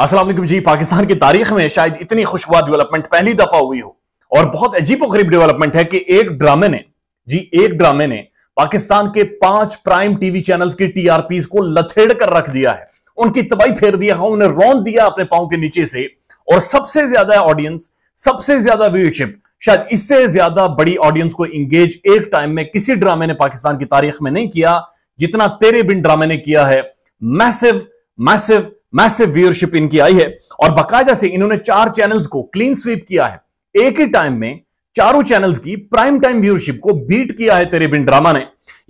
असलम जी पाकिस्तान की तारीख में शायद इतनी खुशगवार डेवलपमेंट पहली दफा हुई हो और बहुत अजीब गरीब डेवलपमेंट है कि एक ड्रामे ने जी एक ड्रामे ने पाकिस्तान के पांच प्राइम टीवी चैनल्स की टीआरपीज को लथेड़ कर रख दिया है उनकी तबाही फेर दिया है उन्हें रौन दिया अपने पाओं के नीचे से और सबसे ज्यादा ऑडियंस सबसे ज्यादा व्यूशिप शायद इससे ज्यादा बड़ी ऑडियंस को इंगेज एक टाइम में किसी ड्रामे ने पाकिस्तान की तारीख में नहीं किया जितना तेरे बिन ड्रामे ने किया है मैसिव मैसिव मैसिव व्यूअरशिप इनकी आई है और बाकायदा से इन्होंने चार चैनल्स को क्लीन स्वीप किया है एक ही टाइम में चारों चैनल्स की प्राइम टाइम व्यूअरशिप को बीट किया है तेरे बिन ड्रामा ने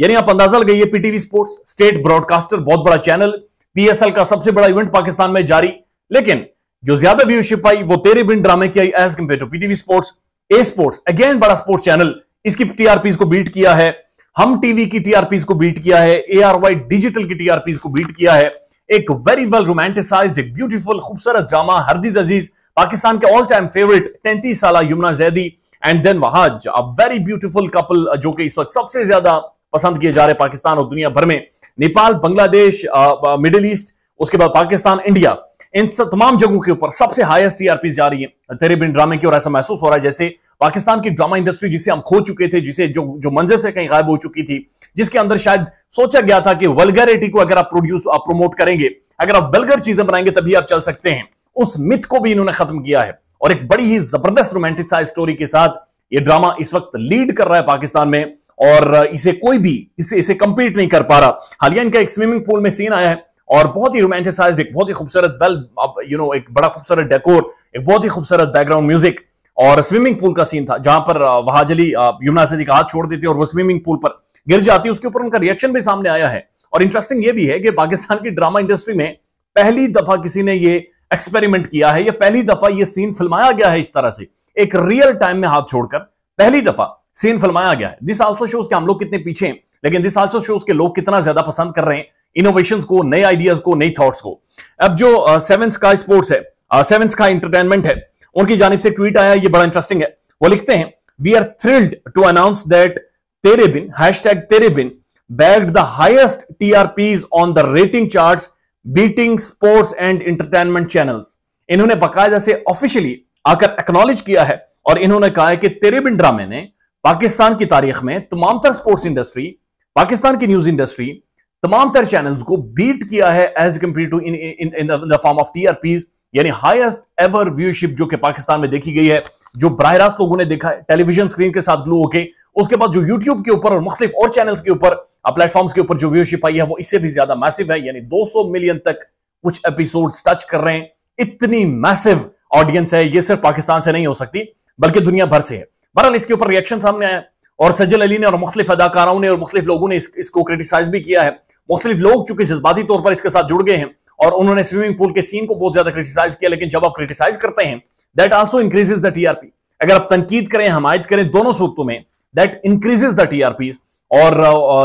यानी आप अंदाजा लगाइए पीटीवी स्पोर्ट्स स्टेट ब्रॉडकास्टर बहुत बड़ा चैनल पीएसएल का सबसे बड़ा इवेंट पाकिस्तान में जारी लेकिन जो ज्यादा व्यूअरशिप आई वो तेरे बिन ड्रामे की I as compare to PTV sports A sports again बड़ा स्पोर्ट्स चैनल इसकी टीआरपीज को बीट किया है हम टीवी की टीआरपीज को बीट किया है एआरवाई डिजिटल की टीआरपीज को बीट किया है एक वेरी वेल रोमांटिसाइज ब्यूटीफुल खूबसूरत ड्रामा हरदीज अजीज पाकिस्तान के ऑल टाइम फेवरेट तैंतीस साल Yumna Zaidi and then Wahaj a very beautiful couple जो कि इस वक्त सबसे ज्यादा पसंद किए जा रहे पाकिस्तान और दुनिया भर में Nepal Bangladesh middle uh, east uh, उसके बाद पाकिस्तान इंडिया इन तमाम जगहों के ऊपर सबसे हाईएस्ट टीआरपी जा रही है तेरे बिन ड्रामे की और ऐसा महसूस हो रहा है जैसे पाकिस्तान की ड्रामा इंडस्ट्री जिसे हम खो चुके थे जिसे जो जो मंजर से कहीं गायब हो चुकी थी जिसके अंदर शायद सोचा गया था कि वलगरिटी को अगर आप प्रोड्यूस आप प्रमोट करेंगे अगर आप वलगर चीजें बनाएंगे तभी आप चल सकते हैं उस मिथ को भी इन्होंने खत्म किया है और एक बड़ी ही जबरदस्त रोमांटिक स्टोरी के साथ ये ड्रामा इस वक्त लीड कर रहा है पाकिस्तान में और इसे कोई भी इसे इसे कंपीट नहीं कर पा रहा हालिया इनका एक स्विमिंग पूल में सीन आया है और बहुत ही रोमांटिसाइज एक बहुत ही खूबसूरत वेल यू नो एक बड़ा खूबसूरत डेकोर एक बहुत ही खूबसूरत बैकग्राउंड म्यूजिक और स्विमिंग पूल का सीन था जहां पर वहाज अली यमुना का हाथ छोड़ देती है और वो स्विमिंग पूल पर गिर जाती है उसके ऊपर उनका रिएक्शन भी सामने आया है और इंटरेस्टिंग ये भी है कि पाकिस्तान की ड्रामा इंडस्ट्री में पहली दफा किसी ने ये एक्सपेरिमेंट किया है या पहली दफा ये सीन फिल्माया गया है इस तरह से एक रियल टाइम में हाथ छोड़कर पहली दफा सीन फिल्माया गया है दिस आल्सो शोज के हम लोग कितने पीछे हैं लेकिन दिस आल्सो शोज के लोग कितना ज्यादा पसंद कर रहे हैं इनोवेशन को नए आइडियाज को नई थॉट्स को अब जो सेवन का स्पोर्ट्स है सेवन का इंटरटेनमेंट है उनकी जानब से ट्वीट आया ये बड़ा इंटरेस्टिंग है वो लिखते हैं we are thrilled to announce that Tere Bin hashtag Tere Bin bagged the highest TRPs on the rating chart beating sports and entertainment channel इन्होंने बकायदा से ऑफिशियली आकर एक्नोलेज किया है और इन्होंने कहा है कि तेरे बिन ड्रामे ने पाकिस्तान की तारीख में तमाम तरह स्पोर्ट्स इंडस्ट्री पाकिस्तान की न्यूज इंडस्ट्री तमाम तर चैनल्स को बीट किया है as compare to in in the form of TRPs यानी हाईएस्ट एवर व्यूशिप जो कि पाकिस्तान में देखी गई है जो बरह रास्त लोगों ने देखा है टेलीविजन स्क्रीन के साथ ग्लू होके उसके बाद जो यूट्यूब के ऊपर और मुख्तलिफ और चैनल्स के ऊपर प्लेटफॉर्म्स के ऊपर जो व्यूशिप आई है वो इससे भी ज्यादा मैसिव है यानी 200 मिलियन तक कुछ एपिसोड टच कर रहे हैं इतनी मैसिव ऑडियंस है ये सिर्फ पाकिस्तान से नहीं हो सकती बल्कि दुनिया भर से है बहरहाल इसके ऊपर रिएक्शन सामने आया और सज्जल अली ने और मुख्तलिफ अदाकारों ने और मुख्तलिफ लोगों ने इस, इसको क्रिटिसाइज भी किया है मुख्तलिफ लोग चूंकि जज्बाती तौर पर इसके साथ जुड़ गए हैं और उन्होंने स्विमिंग पूल के सीन को बहुत ज्यादा क्रिटिसाइज किया लेकिन जब आप क्रिटिसाइज करते हैं that also increases the TRP अगर आप तनकीद करें हमायत करें दोनों सूरतों में दैट इंक्रीजेज द टीआरपी और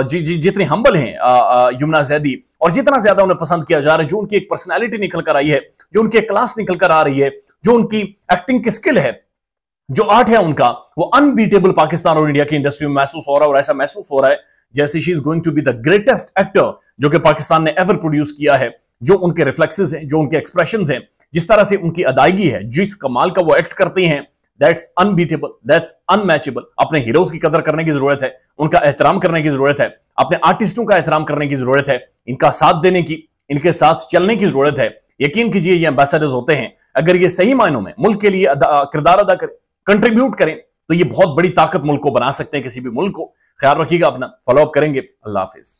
जी जी जितने हम्बल हैं यमुना जैदी और जितना ज्यादा उन्हें पसंद किया जा रहा है जो उनकी एक पर्सनैलिटी निकल कर आई है जो उनकी एक क्लास निकल कर आ रही है जो उनकी एक्टिंग की स्किल है जो आर्ट है उनका वो अनबीटेबल पाकिस्तान और इंडिया की इंडस्ट्री में महसूस हो रहा है और ऐसा महसूस हो रहा है जैसे she is going to be the greatest actor जो कि पाकिस्तान ने एवर प्रोड्यूस किया है जो उनके रिफ्लेक्सेस हैं जो उनके एक्सप्रेशन हैं जिस तरह से उनकी अदायगी है जिस कमाल का वो एक्ट करती हैं दैट्स अनबीटेबल दैट्स अनमैचेबल अपने हीरोज की कदर करने की जरूरत है उनका एहतराम करने की जरूरत है अपने आर्टिस्टों का एहतराम करने की जरूरत है इनका साथ देने की इनके साथ चलने की जरूरत है यकीन कीजिए ये एम्बेसडर्स होते हैं अगर ये सही मायनों में मुल्क के लिए किरदार अदा करें कंट्रीब्यूट करें तो ये बहुत बड़ी ताकत मुल्क को बना सकते हैं किसी भी मुल्क को ख्याल रखिएगा अपना फॉलोअप करेंगे अल्लाह हाफिज़